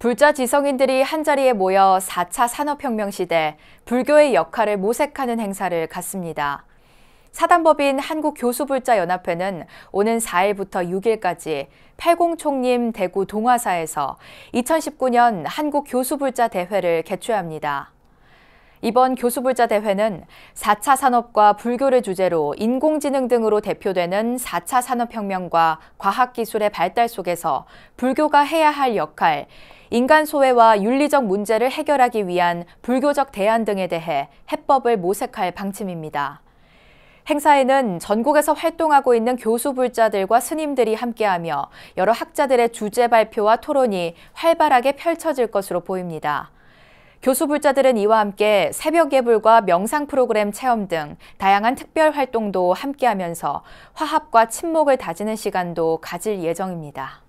불자 지성인들이 한자리에 모여 4차 산업혁명 시대 불교의 역할을 모색하는 행사를 갖습니다. 사단법인 한국교수불자연합회는 오는 4일부터 6일까지 팔공총림 대구 동화사에서 2019년 한국교수불자대회를 개최합니다. 이번 교수불자 대회는 4차 산업과 불교를 주제로 인공지능 등으로 대표되는 4차 산업혁명과 과학기술의 발달 속에서 불교가 해야 할 역할, 인간 소외와 윤리적 문제를 해결하기 위한 불교적 대안 등에 대해 해법을 모색할 방침입니다. 행사에는 전국에서 활동하고 있는 교수불자들과 스님들이 함께하며 여러 학자들의 주제 발표와 토론이 활발하게 펼쳐질 것으로 보입니다. 교수불자들은 이와 함께 새벽 예불과 명상 프로그램 체험 등 다양한 특별 활동도 함께하면서 화합과 친목을 다지는 시간도 가질 예정입니다.